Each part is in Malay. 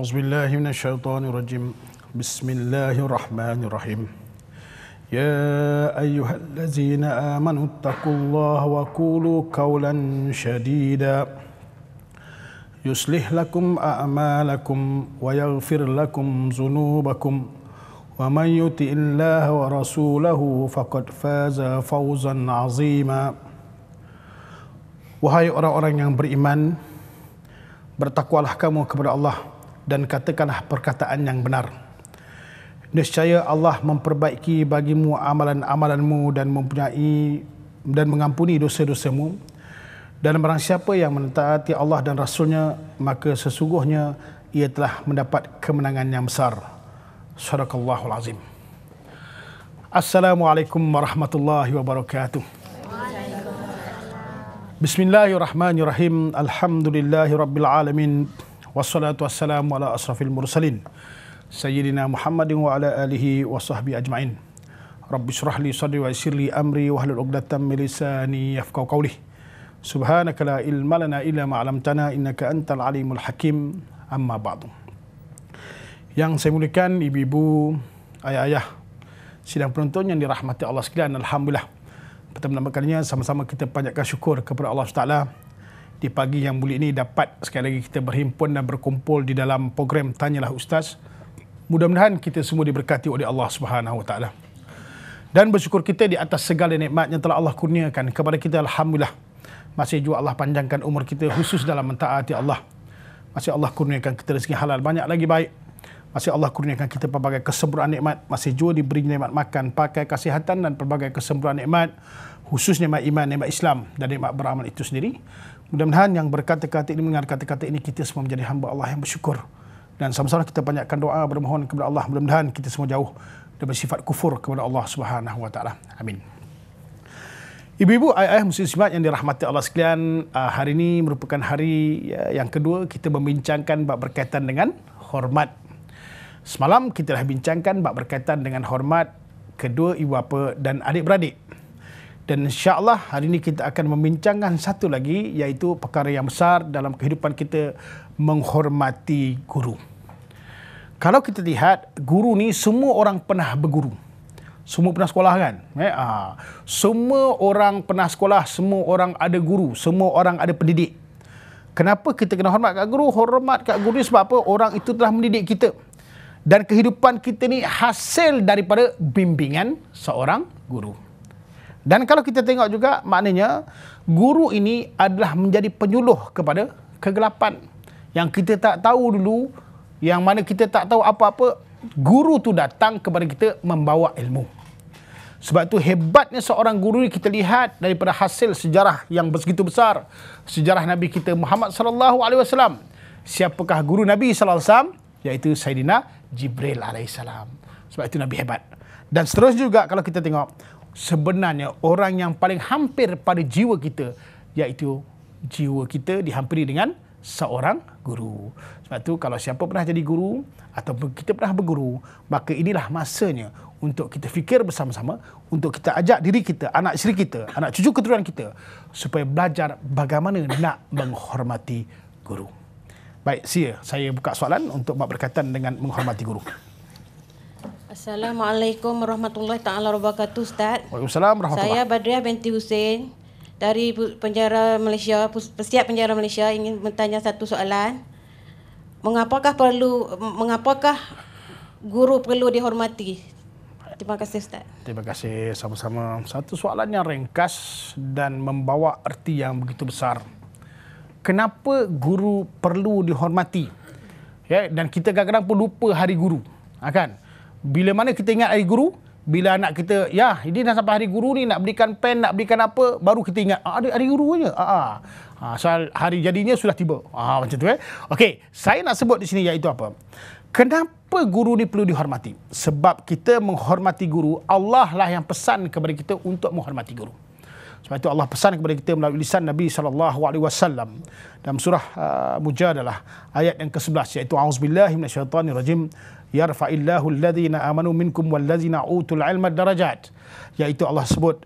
أعوذ بالله من الشيطان الرجيم بسم الله الرحمن الرحيم يا أيها الذين آمنوا اتقوا الله وقولوا قولا شديدا يصلح لكم أعمالكم ويغفر لكم ذنوبكم ومن يطع الله ورسوله فقد فاز فوزا عظيما وهاي orang-orang yang beriman bertakwalah kamu kepada Allah dan katakanlah perkataan yang benar. Nescaya Allah memperbaiki bagimu amalan-amalanmu dan mempunyai dan mengampuni dosa-dosamu. Dan barang siapa yang menaati Allah dan Rasulnya, maka sesungguhnya ia telah mendapat kemenangan yang besar. Surah azim Assalamualaikum warahmatullahi wabarakatuh. Bismillahirrahmanirrahim. Alhamdulillahirabbil alamin wassalatu wassalamu ala asrafil mursalin sayyidina Muhammadin wa ala alihi wa sahbihi ajmain rabbi shrah li sadri wa yassir li amri wa hlul 'uqdatam min lisani yafqahu qawli subhanaka la ilma lana illa ma innaka antal alimul hakim amma ba'du yang saya mulikan ibu-ibu ayah-ayah sidang penonton yang dirahmati Allah sekalian alhamdulillah pertama kalinya sama-sama kita panjatkan syukur kepada Allah Subhanahu di pagi yang mulia ini dapat sekali lagi kita berhimpun dan berkumpul di dalam program Tanyalah Ustaz. Mudah-mudahan kita semua diberkati oleh Allah Subhanahu Wa Taala. Dan bersyukur kita di atas segala nikmat yang telah Allah kurniakan kepada kita. Alhamdulillah. Masih juga Allah panjangkan umur kita khusus dalam mentaati Allah. Masih Allah kurniakan kita rezeki halal banyak lagi baik. Masih Allah kurniakan kita pelbagai kesempurnaan nikmat. Masih juga diberi nikmat makan, pakai kesihatan dan pelbagai kesempurnaan nikmat. Khususnya nikmat iman, nikmat Islam dan nikmat beramal itu sendiri. Mudah-mudahan yang berkata-kata ini mendengar kata-kata ini kita semua menjadi hamba Allah yang bersyukur. Dan sama-sama kita banyakkan doa bermohon kepada Allah. Mudah-mudahan kita semua jauh daripada sifat kufur kepada Allah Subhanahu Wa Taala. Amin. Ibu-ibu, ayah-ayah muslim simak yang dirahmati Allah sekalian. Ah, hari ini merupakan hari ya, yang kedua kita membincangkan bab berkaitan dengan hormat. Semalam kita dah bincangkan bab berkaitan dengan hormat kedua ibu bapa dan adik-beradik. Dan insyaAllah hari ini kita akan membincangkan satu lagi iaitu perkara yang besar dalam kehidupan kita menghormati guru. Kalau kita lihat guru ni semua orang pernah berguru. Semua pernah sekolah kan? Eh, ha. Semua orang pernah sekolah, semua orang ada guru, semua orang ada pendidik. Kenapa kita kena hormat kat guru? Hormat kat guru ni sebab apa? Orang itu telah mendidik kita. Dan kehidupan kita ni hasil daripada bimbingan seorang guru. Dan kalau kita tengok juga maknanya guru ini adalah menjadi penyuluh kepada kegelapan yang kita tak tahu dulu yang mana kita tak tahu apa-apa guru tu datang kepada kita membawa ilmu. Sebab tu hebatnya seorang guru kita lihat daripada hasil sejarah yang begitu besar sejarah Nabi kita Muhammad sallallahu alaihi wasallam. Siapakah guru Nabi sallallahu alaihi wasallam? Iaitu Sayyidina Jibril alaihissalam. Sebab itu Nabi hebat. Dan seterusnya juga kalau kita tengok sebenarnya orang yang paling hampir pada jiwa kita iaitu jiwa kita dihampiri dengan seorang guru. Sebab tu kalau siapa pernah jadi guru atau kita pernah berguru, maka inilah masanya untuk kita fikir bersama-sama, untuk kita ajak diri kita, anak isteri kita, anak cucu keturunan kita supaya belajar bagaimana nak menghormati guru. Baik, saya, saya buka soalan untuk berkaitan dengan menghormati guru. Assalamualaikum warahmatullahi taala wabarakatuh Ustaz. Waalaikumsalam warahmatullahi. Saya Badriah binti Hussein dari penjara Malaysia, pesiap penjara Malaysia ingin bertanya satu soalan. Mengapakah perlu mengapakah guru perlu dihormati? Terima kasih Ustaz. Terima kasih sama-sama. Satu soalan yang ringkas dan membawa erti yang begitu besar. Kenapa guru perlu dihormati? Ya, dan kita kadang-kadang pun lupa hari guru. Ha, kan? bila mana kita ingat hari guru bila anak kita ya ini dah sampai hari guru ni nak berikan pen nak berikan apa baru kita ingat ah, ada hari guru je ah, ah. ah hari jadinya sudah tiba ah macam tu eh okey saya nak sebut di sini iaitu apa kenapa guru ni perlu dihormati sebab kita menghormati guru Allah lah yang pesan kepada kita untuk menghormati guru sebab itu Allah pesan kepada kita melalui lisan Nabi sallallahu alaihi wasallam dalam surah uh, ah, mujadalah ayat yang ke-11 iaitu auzubillahi yarfa illahu alladhina amanu minkum wallazina utul ilma darajat iaitu Allah sebut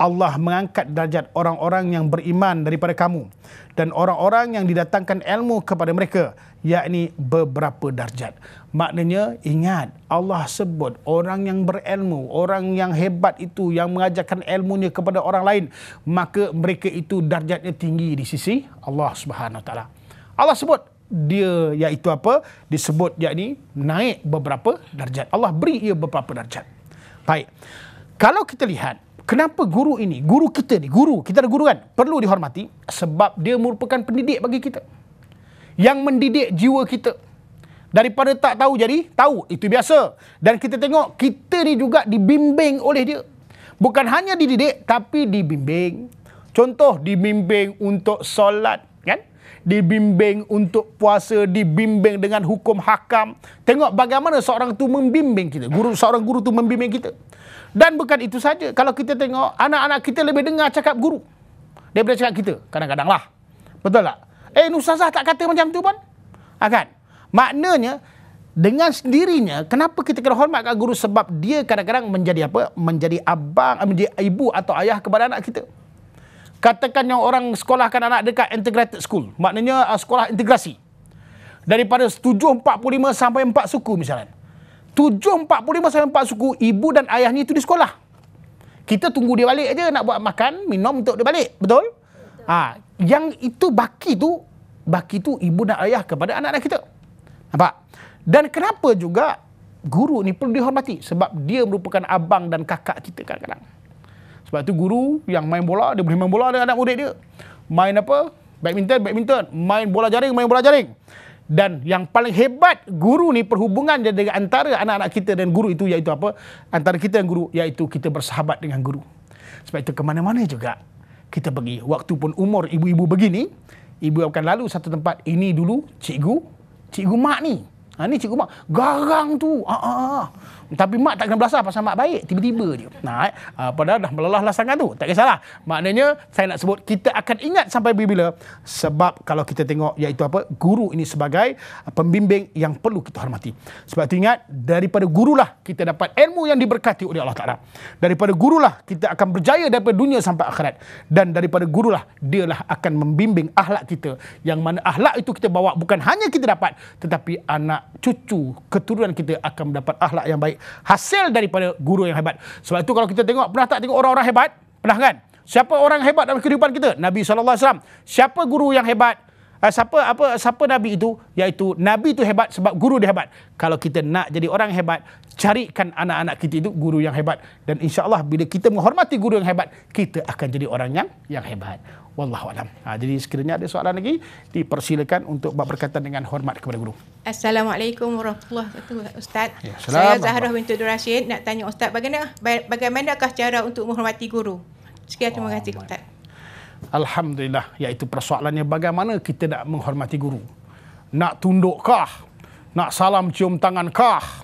Allah mengangkat darjat orang-orang yang beriman daripada kamu dan orang-orang yang didatangkan ilmu kepada mereka yakni beberapa darjat maknanya ingat Allah sebut orang yang berilmu orang yang hebat itu yang mengajarkan ilmunya kepada orang lain maka mereka itu darjatnya tinggi di sisi Allah Subhanahu taala Allah sebut dia iaitu apa disebut yakni naik beberapa darjat. Allah beri ia beberapa darjat. Baik. Kalau kita lihat kenapa guru ini, guru kita ni, guru, kita ada guru kan, perlu dihormati sebab dia merupakan pendidik bagi kita. Yang mendidik jiwa kita. Daripada tak tahu jadi tahu, itu biasa. Dan kita tengok kita ni juga dibimbing oleh dia. Bukan hanya dididik tapi dibimbing. Contoh dibimbing untuk solat, dibimbing untuk puasa, dibimbing dengan hukum hakam. Tengok bagaimana seorang tu membimbing kita. Guru seorang guru tu membimbing kita. Dan bukan itu saja. Kalau kita tengok anak-anak kita lebih dengar cakap guru daripada cakap kita. Kadang-kadang lah. Betul tak? Eh, Nusazah tak kata macam tu pun. Akan ha, Maknanya, dengan sendirinya, kenapa kita kena hormat kat guru? Sebab dia kadang-kadang menjadi apa? Menjadi abang, menjadi ibu atau ayah kepada anak kita katakan yang orang sekolahkan anak dekat integrated school maknanya uh, sekolah integrasi daripada 745 sampai 4 suku misalnya 745 sampai 4 suku ibu dan ayahnya itu di sekolah kita tunggu dia balik aja nak buat makan minum untuk dia balik betul, ah ha, yang itu baki tu baki tu ibu dan ayah kepada anak-anak kita nampak dan kenapa juga guru ni perlu dihormati sebab dia merupakan abang dan kakak kita kadang-kadang sebab tu guru yang main bola, dia boleh main bola dengan anak murid dia. Main apa? Badminton, badminton. Main bola jaring, main bola jaring. Dan yang paling hebat guru ni perhubungan dia dengan antara anak-anak kita dan guru itu iaitu apa? Antara kita dan guru iaitu kita bersahabat dengan guru. Sebab itu ke mana-mana juga kita pergi. Waktu pun umur ibu-ibu begini, ibu akan lalu satu tempat. Ini dulu cikgu, cikgu mak ni. Ha, ni cikgu mak. Garang tu. Ah, ah. ah, ah. Tapi mak tak kena belasah pasal mak baik. Tiba-tiba dia. Nah, eh? uh, padahal dah melelahlah lelah sangat tu. Tak kisahlah. Maknanya saya nak sebut kita akan ingat sampai bila-bila. Sebab kalau kita tengok iaitu apa? Guru ini sebagai pembimbing yang perlu kita hormati. Sebab itu ingat daripada gurulah kita dapat ilmu yang diberkati oleh Allah Ta'ala. Daripada gurulah kita akan berjaya daripada dunia sampai akhirat. Dan daripada gurulah dialah akan membimbing ahlak kita. Yang mana ahlak itu kita bawa bukan hanya kita dapat tetapi anak cucu keturunan kita akan mendapat ahlak yang baik hasil daripada guru yang hebat. Sebab itu kalau kita tengok, pernah tak tengok orang-orang hebat? Pernah kan? Siapa orang hebat dalam kehidupan kita? Nabi SAW. Siapa guru yang hebat? Eh, siapa apa siapa Nabi itu? Iaitu Nabi itu hebat sebab guru dia hebat. Kalau kita nak jadi orang hebat, carikan anak-anak kita itu guru yang hebat. Dan insyaAllah bila kita menghormati guru yang hebat, kita akan jadi orang yang yang hebat. Wallahualam. Ha, jadi sekiranya ada soalan lagi, dipersilakan untuk berkaitan dengan hormat kepada guru. Assalamualaikum warahmatullahi wabarakatuh Ustaz. Ya, saya Zahrah bintu Durasyid nak tanya Ustaz bagaimana bagaimanakah cara untuk menghormati guru? Sekian terima kasih oh, Ustaz. Alhamdulillah iaitu persoalannya bagaimana kita nak menghormati guru? Nak tundukkah? Nak salam cium tangan kah?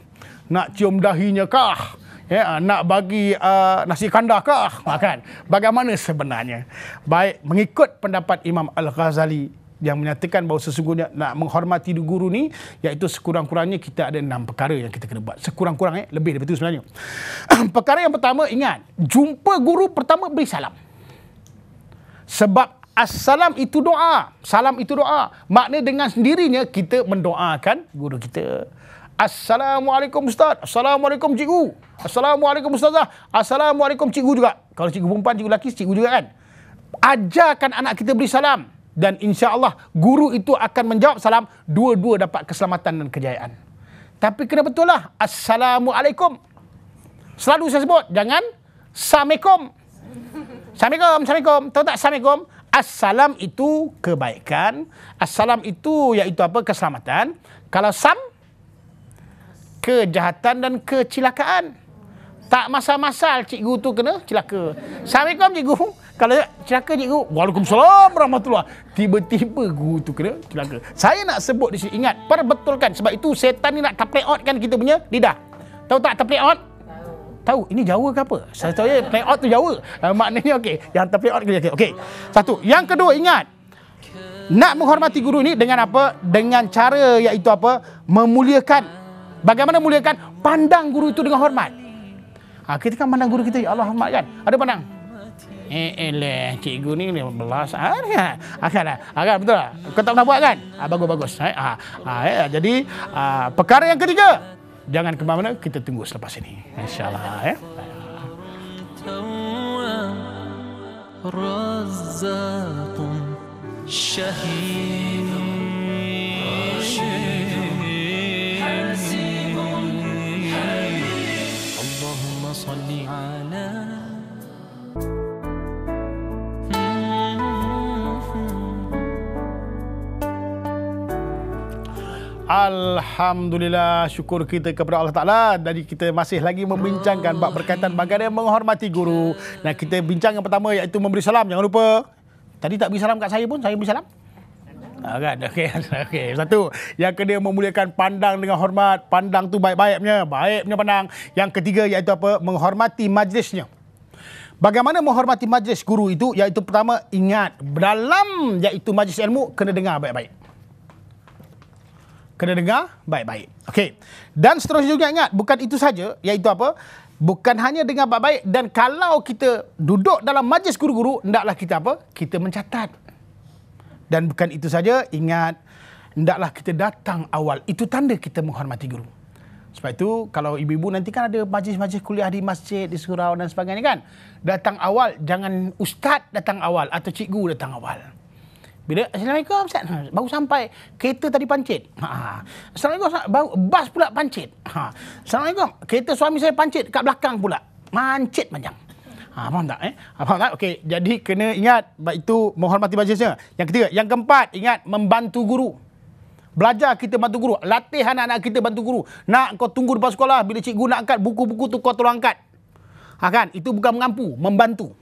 Nak cium dahinya kah? Ya, nak bagi uh, nasi kandar kah? Bagaimana sebenarnya? Baik, mengikut pendapat Imam Al-Ghazali, yang menyatakan bahawa sesungguhnya nak menghormati guru ni iaitu sekurang-kurangnya kita ada enam perkara yang kita kena buat sekurang-kurangnya eh? lebih daripada itu sebenarnya perkara yang pertama ingat jumpa guru pertama beri salam sebab Assalam itu doa. Salam itu doa. Makna dengan sendirinya kita mendoakan guru kita. Assalamualaikum Ustaz. Assalamualaikum Cikgu. Assalamualaikum Ustazah. Assalamualaikum Cikgu juga. Kalau Cikgu perempuan, Cikgu lelaki, Cikgu juga kan. Ajarkan anak kita beri salam dan insya Allah guru itu akan menjawab salam dua-dua dapat keselamatan dan kejayaan. Tapi kena betul lah. Assalamualaikum. Selalu saya sebut. Jangan. Assalamualaikum. Assalamualaikum. Assalamualaikum. Tahu tak Assalamualaikum? Assalam itu kebaikan. Assalam itu iaitu apa? Keselamatan. Kalau sam, kejahatan dan kecelakaan. Tak masal-masal cikgu tu kena celaka. Assalamualaikum cikgu. Kalau celaka cikgu. Waalaikumsalam rahmatullah. Tiba-tiba guru tu kena celaka. Saya nak sebut di sini. Ingat, perbetulkan. Sebab itu setan ni nak play out kan kita punya lidah. Tahu tak play out? Tahu. Ini Jawa ke apa? Saya tahu ya, play out tu Jawa. Uh, maknanya okey. Yang play out kena okey. Satu. Yang kedua, ingat. Nak menghormati guru ni dengan apa? Dengan cara iaitu apa? Memuliakan. Bagaimana memuliakan? Pandang guru itu dengan hormat. Ha, kita kan pandang guru kita, ya Allah Ahmad kan? Ada pandang? Eh, eh leh, cikgu ni 15 belas. Kan? Ha, kan, ha, ha, kan, betul lah. Kau tak pernah buat kan? Ha, bagus, bagus. Ha, ha, ha, ya, ya, jadi, ha, perkara yang ketiga. Jangan ke mana-mana, kita tunggu selepas ini. InsyaAllah. Ya. رزاق شهيد صلي على Alhamdulillah syukur kita kepada Allah Taala Jadi kita masih lagi membincangkan bab berkaitan bagaimana menghormati guru. Nah kita bincang yang pertama iaitu memberi salam. Jangan lupa tadi tak beri salam kat saya pun saya beri salam. Ah, kan? Okey. Okay. Satu. Yang kedua, memuliakan pandang dengan hormat. Pandang tu baik-baiknya. Baiknya pandang. Yang ketiga, iaitu apa? Menghormati majlisnya. Bagaimana menghormati majlis guru itu? yaitu pertama, ingat. Dalam iaitu majlis ilmu, kena dengar baik-baik. Kena dengar baik-baik. Okey. Dan seterusnya juga ingat, bukan itu saja. Iaitu apa? Bukan hanya dengar baik-baik. Dan kalau kita duduk dalam majlis guru-guru, hendaklah kita apa? Kita mencatat. Dan bukan itu saja, ingat hendaklah kita datang awal. Itu tanda kita menghormati guru. Sebab itu kalau ibu-ibu nanti kan ada majlis-majlis kuliah di masjid, di surau dan sebagainya kan. Datang awal, jangan ustaz datang awal atau cikgu datang awal. Bila Assalamualaikum Ustaz. Ha, baru sampai kereta tadi pancit. Ha, ha. Assalamualaikum Ustaz. Baru bas pula pancit. Ha. Assalamualaikum. Kereta suami saya pancit kat belakang pula. Mancit panjang. Ah, faham tak eh? Ah, faham tak? Okey, jadi kena ingat itu menghormati majlisnya. Yang ketiga, yang keempat, ingat membantu guru. Belajar kita bantu guru. Latih anak-anak kita bantu guru. Nak kau tunggu depan sekolah bila cikgu nak angkat buku-buku tu kau tolong angkat. Ha kan? Itu bukan mengampu, membantu.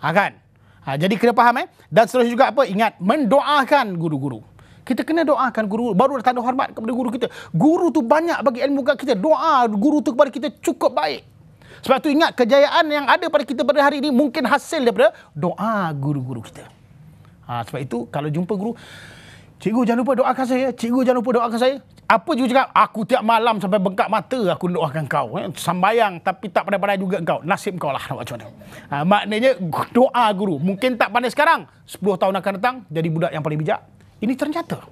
Ha kan? Ha, jadi kena faham eh. Dan seterusnya juga apa? Ingat mendoakan guru-guru. Kita kena doakan guru, baru ada tanda hormat kepada guru kita. Guru tu banyak bagi ilmu kat kita. Doa guru tu kepada kita cukup baik. Sebab tu ingat kejayaan yang ada pada kita pada hari ini mungkin hasil daripada doa guru-guru kita. Ha, sebab itu kalau jumpa guru, cikgu jangan lupa doakan saya. Cikgu jangan lupa doakan saya. Apa juga cakap, aku tiap malam sampai bengkak mata aku doakan kau. Eh? Sambayang tapi tak pandai-pandai juga kau. Nasib kau lah nak buat macam mana. Ha, maknanya doa guru. Mungkin tak pandai sekarang. 10 tahun akan datang jadi budak yang paling bijak. Ini ternyata.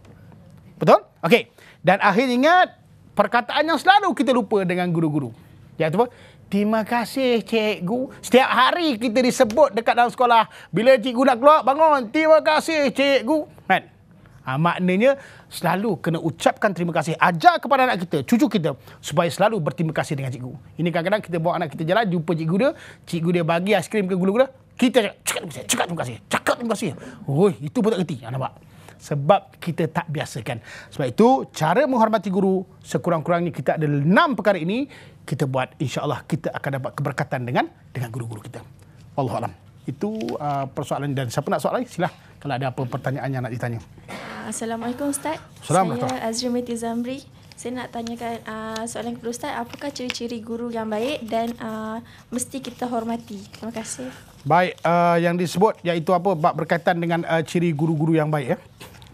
Betul? Okey. Dan akhirnya ingat perkataan yang selalu kita lupa dengan guru-guru. Iaitu apa? Terima kasih cikgu. Setiap hari kita disebut dekat dalam sekolah. Bila cikgu nak keluar, bangun. Terima kasih cikgu. Kan? Ha, maknanya selalu kena ucapkan terima kasih. Ajar kepada anak kita, cucu kita. Supaya selalu berterima kasih dengan cikgu. Ini kadang-kadang kita bawa anak kita jalan, jumpa cikgu dia. Cikgu dia bagi aiskrim ke gula-gula. Kita cakap, cakap terima kasih. Cakap terima kasih. Cakap terima kasih. Oh, itu pun tak kerti. Ha, ah, nampak? Sebab kita tak biasakan. Sebab itu, cara menghormati guru, sekurang-kurangnya kita ada enam perkara ini kita buat insyaallah kita akan dapat keberkatan dengan dengan guru-guru kita. Wallahu alam. Itu uh, persoalan dan siapa nak soalan sila kalau ada apa pertanyaan yang nak ditanya. Uh, Assalamualaikum Ustaz. Assalamualaikum. Saya Azri Miti Zamri. Saya nak tanyakan uh, soalan kepada Ustaz, apakah ciri-ciri guru yang baik dan uh, mesti kita hormati? Terima kasih. Baik, uh, yang disebut iaitu apa bab berkaitan dengan uh, ciri guru-guru yang baik ya.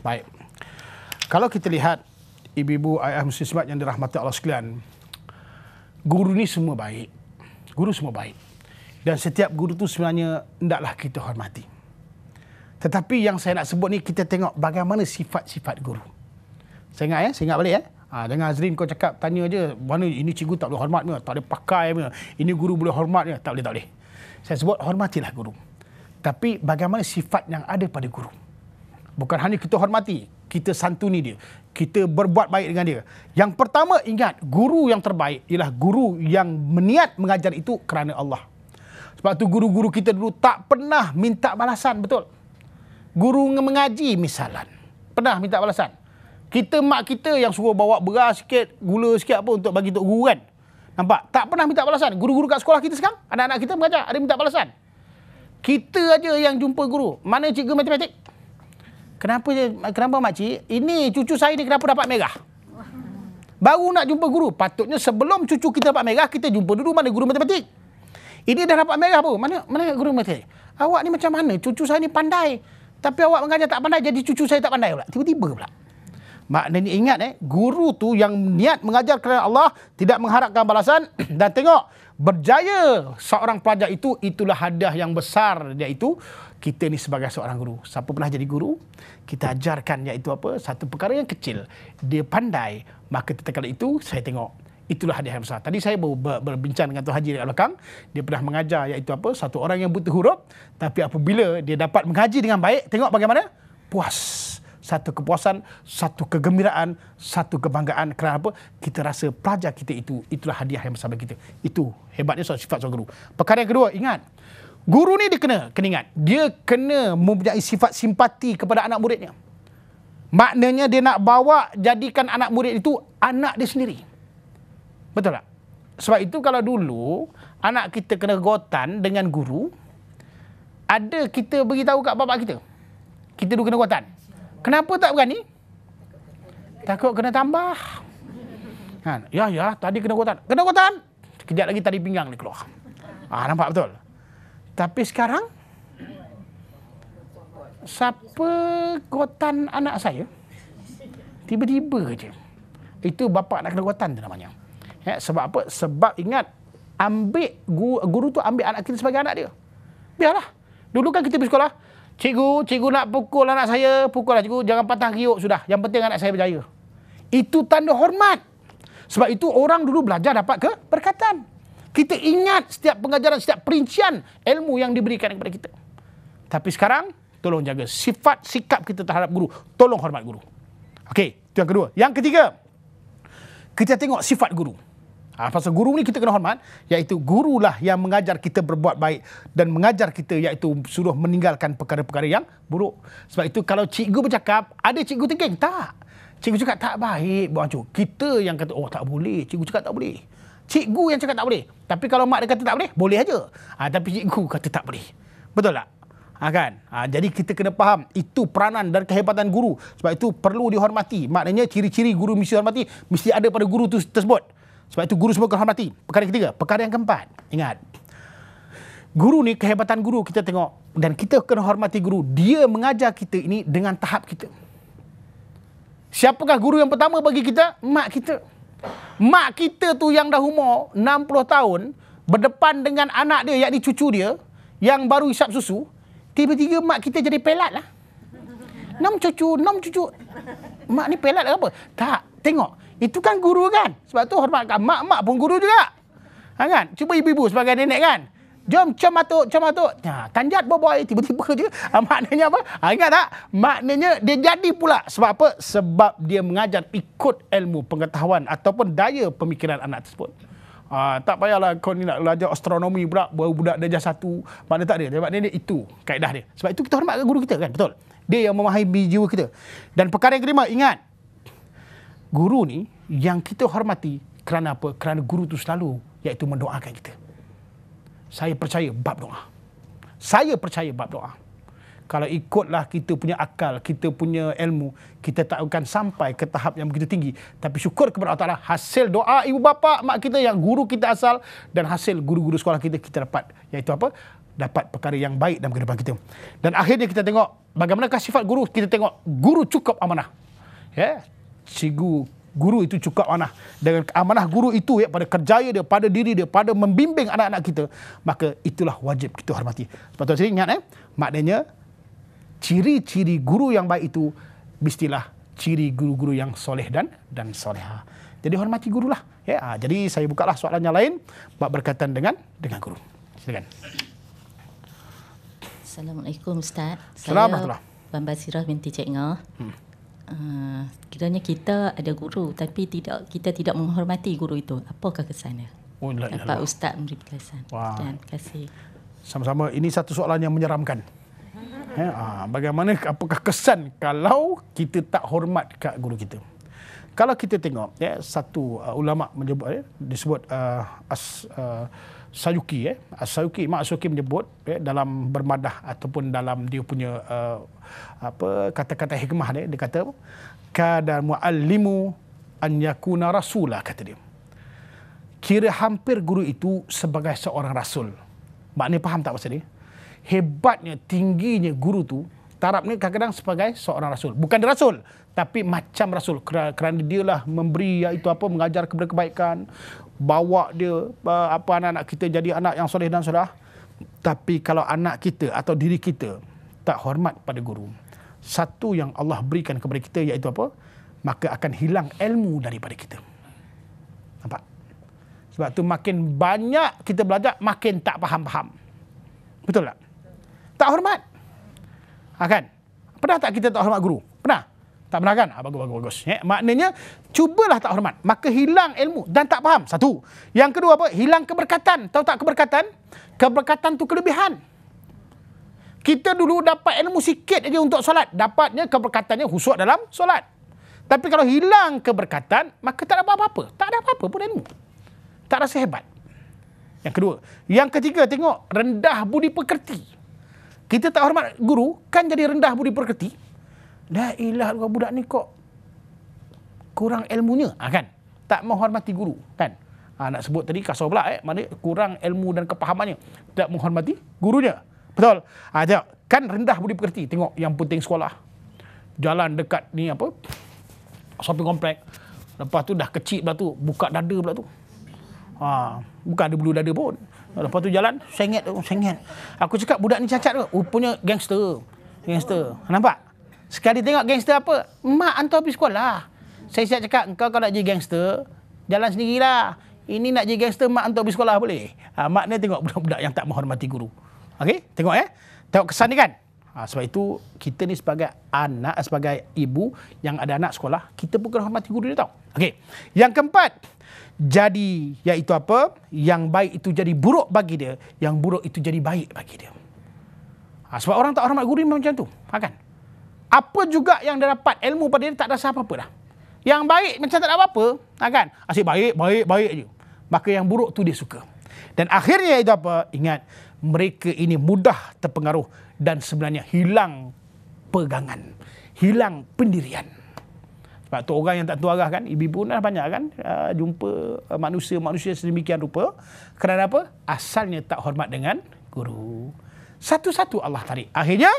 Baik. Kalau kita lihat ibu-ibu ayah mesti sebab yang dirahmati Allah sekalian, guru ni semua baik. Guru semua baik. Dan setiap guru tu sebenarnya hendaklah kita hormati. Tetapi yang saya nak sebut ni kita tengok bagaimana sifat-sifat guru. Saya ingat ya, saya ingat balik ya. Ha, dengan Azrin kau cakap tanya aje, mana ini cikgu tak boleh hormat ke? Tak ada pakai ke? Ini guru boleh hormat ke? Tak boleh, tak boleh. Saya sebut hormatilah guru. Tapi bagaimana sifat yang ada pada guru? Bukan hanya kita hormati, kita santuni dia kita berbuat baik dengan dia. Yang pertama ingat, guru yang terbaik ialah guru yang meniat mengajar itu kerana Allah. Sebab tu guru-guru kita dulu tak pernah minta balasan, betul? Guru mengaji misalan, pernah minta balasan. Kita mak kita yang suruh bawa beras sikit, gula sikit apa untuk bagi untuk guru kan. Nampak? Tak pernah minta balasan. Guru-guru kat sekolah kita sekarang, anak-anak kita mengajar, ada minta balasan. Kita aja yang jumpa guru. Mana cikgu matematik? Kenapa kenapa mak cik? Ini cucu saya ni kenapa dapat merah? Baru nak jumpa guru. Patutnya sebelum cucu kita dapat merah, kita jumpa dulu mana guru matematik. Ini dah dapat merah apa? Mana mana guru matematik? Awak ni macam mana? Cucu saya ni pandai. Tapi awak mengajar tak pandai, jadi cucu saya tak pandai pula. Tiba-tiba pula. Maknanya ingat eh, guru tu yang niat mengajar kerana Allah tidak mengharapkan balasan dan tengok berjaya seorang pelajar itu itulah hadiah yang besar dia itu kita ni sebagai seorang guru. Siapa pernah jadi guru, kita ajarkan iaitu apa? Satu perkara yang kecil. Dia pandai, maka tetapi itu saya tengok. Itulah hadiah yang besar. Tadi saya berbincang dengan Tuan Haji dekat belakang. Dia pernah mengajar iaitu apa? Satu orang yang butuh huruf. Tapi apabila dia dapat mengaji dengan baik, tengok bagaimana? Puas. Satu kepuasan, satu kegembiraan, satu kebanggaan. Kerana apa? Kita rasa pelajar kita itu, itulah hadiah yang besar bagi kita. Itu hebatnya sifat seorang guru. Perkara yang kedua, ingat. Guru ni dia kena, kena ingat. Dia kena mempunyai sifat simpati kepada anak muridnya. Maknanya dia nak bawa jadikan anak murid itu anak dia sendiri. Betul tak? Sebab itu kalau dulu anak kita kena gotan dengan guru, ada kita beritahu kat bapak kita. Kita dulu kena gotan. Kenapa tak berani? Takut kena tambah. Kan? ya, ya, tadi kena gotan. Kena gotan! Sekejap lagi tadi pinggang ni keluar. Ah, nampak betul? Tapi sekarang siapa kotan anak saya? Tiba-tiba je. Itu bapa nak kena kotan tu namanya. Ya, sebab apa? Sebab ingat ambil guru, guru tu ambil anak kita sebagai anak dia. Biarlah. Dulu kan kita pergi sekolah. Cikgu, cikgu nak pukul anak saya, pukullah cikgu. Jangan patah riuk sudah. Yang penting anak saya berjaya. Itu tanda hormat. Sebab itu orang dulu belajar dapat ke? perkataan. Kita ingat setiap pengajaran, setiap perincian ilmu yang diberikan kepada kita. Tapi sekarang, tolong jaga sifat, sikap kita terhadap guru. Tolong hormat guru. Okey, itu yang kedua. Yang ketiga, kita tengok sifat guru. Ha, pasal guru ni kita kena hormat, iaitu gurulah yang mengajar kita berbuat baik dan mengajar kita iaitu suruh meninggalkan perkara-perkara yang buruk. Sebab itu kalau cikgu bercakap, ada cikgu tengking? Tak. Cikgu cakap tak baik, buang Kita yang kata, oh tak boleh, cikgu cakap tak boleh cikgu yang cakap tak boleh. Tapi kalau mak dia kata tak boleh, boleh aja. Ha, tapi cikgu kata tak boleh. Betul tak? Ha, kan? Ha, jadi kita kena faham itu peranan dan kehebatan guru. Sebab itu perlu dihormati. Maknanya ciri-ciri guru mesti dihormati mesti ada pada guru tu tersebut. Sebab itu guru semua kena hormati. Perkara ketiga. Perkara yang keempat. Ingat. Guru ni kehebatan guru kita tengok. Dan kita kena hormati guru. Dia mengajar kita ini dengan tahap kita. Siapakah guru yang pertama bagi kita? Mak kita. Mak kita. Mak kita tu yang dah umur 60 tahun berdepan dengan anak dia yakni cucu dia yang baru isap susu, tiba-tiba mak kita jadi pelat lah. Nam cucu, nam cucu. Mak ni pelat lah apa? Tak, tengok. Itu kan guru kan? Sebab tu hormatkan mak-mak pun guru juga. Ha kan? Cuba ibu-ibu sebagai nenek kan? Jom cium atuk, cium atuk. Ha, kanjat berbuai tiba-tiba je. Ha, maknanya apa? Ha, ingat tak? Maknanya dia jadi pula. Sebab apa? Sebab dia mengajar ikut ilmu pengetahuan ataupun daya pemikiran anak tersebut. Ha, tak payahlah kau ni nak belajar astronomi pula. Baru budak dia jah satu. Mana tak ada. Sebab dia, dia itu kaedah dia. Sebab itu kita hormat ke guru kita kan? Betul? Dia yang memahami jiwa kita. Dan perkara yang kelima, ingat. Guru ni yang kita hormati kerana apa? Kerana guru tu selalu iaitu mendoakan kita saya percaya bab doa. Saya percaya bab doa. Kalau ikutlah kita punya akal, kita punya ilmu, kita tak akan sampai ke tahap yang begitu tinggi. Tapi syukur kepada Allah hasil doa ibu bapa, mak kita yang guru kita asal dan hasil guru-guru sekolah kita, kita dapat. Iaitu apa? Dapat perkara yang baik dalam kehidupan kita. Dan akhirnya kita tengok bagaimana sifat guru. Kita tengok guru cukup amanah. Ya, yeah? cikgu guru itu cukup amanah. dengan amanah guru itu ya, pada kerjaya dia, pada diri dia, pada membimbing anak-anak kita. Maka itulah wajib kita hormati. Sebab tu saya ingat, eh? maknanya ciri-ciri guru yang baik itu mestilah ciri guru-guru yang soleh dan dan soleha. Ha, jadi hormati gurulah. Ya, ha, jadi saya bukalah soalan yang lain berkaitan dengan dengan guru. Silakan. Assalamualaikum Ustaz. Assalamualaikum. Saya Bambasirah binti Cik Ngah. Hmm. Ah, kiranya kita ada guru tapi tidak kita tidak menghormati guru itu. Apakah kesannya? Oh, Pak Ustaz memberi kesan. Dan kasih. Sama-sama. Ini satu soalan yang menyeramkan. Ha, bagaimana apakah kesan kalau kita tak hormat kat guru kita? Kalau kita tengok ya satu uh, ulama menyebut ya, disebut uh, as uh, Sayuki eh ah, Sayuki Mak Sayuki menyebut eh, dalam bermadah ataupun dalam dia punya uh, apa kata-kata hikmah ni dia kata kada muallimu an yakuna rasula kata dia kira hampir guru itu sebagai seorang rasul maknanya faham tak maksud ni hebatnya tingginya guru tu tarap ni kadang-kadang sebagai seorang rasul bukan rasul tapi macam rasul kerana dia lah memberi iaitu ya, apa mengajar kebaikan bawa dia uh, apa anak-anak kita jadi anak yang soleh dan soleh. Tapi kalau anak kita atau diri kita tak hormat pada guru, satu yang Allah berikan kepada kita iaitu apa? Maka akan hilang ilmu daripada kita. Nampak? Sebab tu makin banyak kita belajar, makin tak faham-faham. Betul tak? Tak hormat. Akan ha, Pernah tak kita tak hormat guru? Pernah? Tak benar kan? Ha, bagus, bagus, bagus. Ya? Maknanya, cubalah tak hormat. Maka hilang ilmu dan tak faham. Satu. Yang kedua apa? Hilang keberkatan. Tahu tak keberkatan? Keberkatan tu kelebihan. Kita dulu dapat ilmu sikit aja untuk solat. Dapatnya keberkatannya husuk dalam solat. Tapi kalau hilang keberkatan, maka tak dapat apa-apa. Tak ada apa-apa pun ilmu. Tak rasa hebat. Yang kedua. Yang ketiga, tengok. Rendah budi pekerti. Kita tak hormat guru, kan jadi rendah budi pekerti. La ilah budak ni kok kurang ilmunya. Ha, kan? Tak menghormati guru. Kan? Ha, nak sebut tadi kasar pula. Eh? Mana kurang ilmu dan kepahamannya. Tak menghormati gurunya. Betul? Ha, tengok. Kan rendah budi pekerti. Tengok yang penting sekolah. Jalan dekat ni apa? Shopping komplek. Lepas tu dah kecil pula tu. Buka dada pula tu. Ha, bukan ada bulu dada pun. Lepas tu jalan, sengit tu, sengit. Aku cakap budak ni cacat ke? Rupanya gangster. Gangster. Nampak? Sekali tengok gangster apa, mak hantar pergi sekolah. Saya siap cakap, kau kalau nak jadi gangster, jalan sendirilah. Ini nak jadi gangster, mak hantar pergi sekolah boleh. Ha, mak ni tengok budak-budak yang tak menghormati guru. Okey, tengok eh. Tengok kesan ni kan. Ha, sebab itu, kita ni sebagai anak, sebagai ibu yang ada anak sekolah, kita pun kena hormati guru dia tau. Okey, yang keempat. Jadi, iaitu apa? Yang baik itu jadi buruk bagi dia, yang buruk itu jadi baik bagi dia. Ha, sebab orang tak hormat guru memang macam tu. Ha, kan? apa juga yang dia dapat ilmu pada dia tak ada siapa apa dah. Yang baik macam tak ada apa-apa, ha, kan? Asyik baik, baik, baik je. Maka yang buruk tu dia suka. Dan akhirnya itu apa? Ingat, mereka ini mudah terpengaruh dan sebenarnya hilang pegangan. Hilang pendirian. Sebab tu orang yang tak tua arah kan, ibu-ibu dah banyak kan, ha, jumpa manusia-manusia sedemikian rupa. Kerana apa? Asalnya tak hormat dengan guru. Satu-satu Allah tarik. Akhirnya,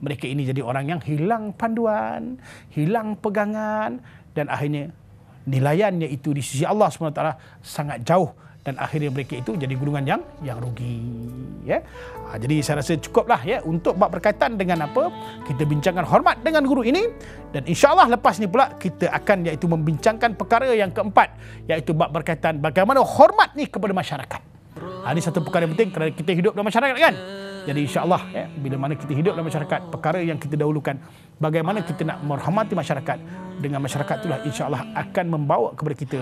mereka ini jadi orang yang hilang panduan, hilang pegangan dan akhirnya nilaiannya itu di sisi Allah SWT sangat jauh dan akhirnya mereka itu jadi gulungan yang yang rugi ya. Ha, jadi saya rasa cukuplah ya untuk bab berkaitan dengan apa kita bincangkan hormat dengan guru ini dan insyaallah lepas ni pula kita akan iaitu membincangkan perkara yang keempat iaitu bab berkaitan bagaimana hormat ni kepada masyarakat. Ha, ini satu perkara penting kerana kita hidup dalam masyarakat kan? Jadi insyaAllah ya, bila mana kita hidup dalam masyarakat, perkara yang kita dahulukan bagaimana kita nak merahmati masyarakat dengan masyarakat itulah insyaAllah akan membawa kepada kita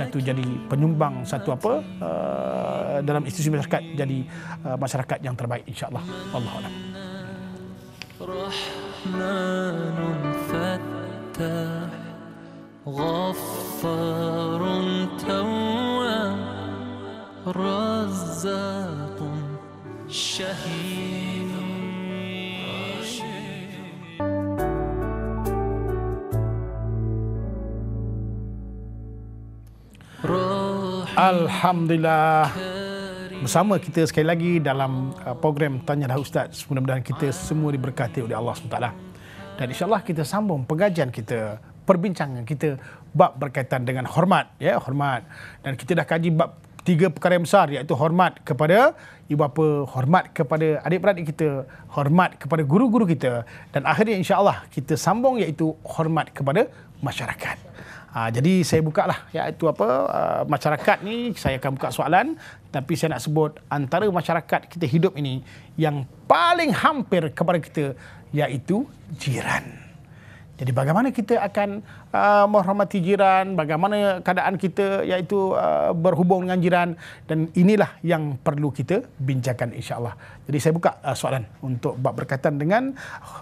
satu jadi penyumbang satu apa uh, dalam institusi masyarakat jadi uh, masyarakat yang terbaik insyaAllah. Allah Allah. Rahmanun Fattah Ghaffarun Tawar رزاق شهيد Alhamdulillah Bersama kita sekali lagi dalam uh, program Tanya Dah Ustaz Mudah-mudahan kita semua diberkati oleh Allah SWT Dan insyaAllah kita sambung pengajian kita Perbincangan kita Bab berkaitan dengan hormat ya hormat Dan kita dah kaji bab tiga perkara yang besar iaitu hormat kepada ibu bapa, hormat kepada adik-beradik kita, hormat kepada guru-guru kita dan akhirnya insya-Allah kita sambung iaitu hormat kepada masyarakat. Ha, jadi saya buka lah iaitu apa uh, masyarakat ni saya akan buka soalan tapi saya nak sebut antara masyarakat kita hidup ini yang paling hampir kepada kita iaitu jiran. Jadi bagaimana kita akan uh, menghormati jiran, bagaimana keadaan kita iaitu uh, berhubung dengan jiran dan inilah yang perlu kita bincangkan insya-Allah. Jadi saya buka uh, soalan untuk bab berkaitan dengan